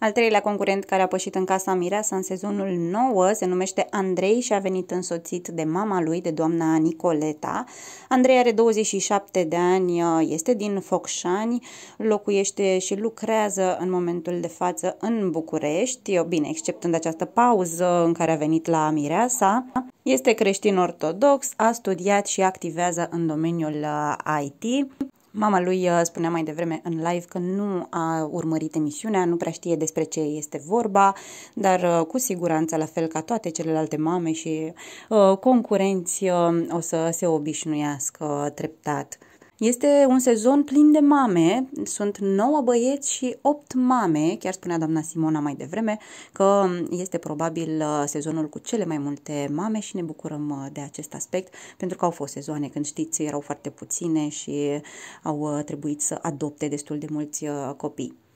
Al treilea concurent care a pășit în casa Mireasa în sezonul 9 se numește Andrei și a venit însoțit de mama lui, de doamna Nicoleta. Andrei are 27 de ani, ă, este din Focșani, locuiește și lucrează în momentul de față în București, ă, bine, exceptând această pauză în care a venit la Mireasa. Este creștin ortodox, a studiat și activează în domeniul ă, IT. Mama lui uh, spunea mai devreme în live că nu a urmărit emisiunea, nu prea știe despre ce este vorba, dar uh, cu siguranță, la fel ca toate celelalte mame și uh, concurenți, uh, o să se obișnuiască treptat. Este un sezon plin de mame, sunt 9 băieți și 8 mame, chiar spunea doamna Simona mai devreme că este probabil uh, sezonul cu cele mai multe mame și ne bucurăm uh, de acest aspect, pentru că au fost sezoane când știți erau foarte puține și au uh, trebuit să adopte destul de mulți copii.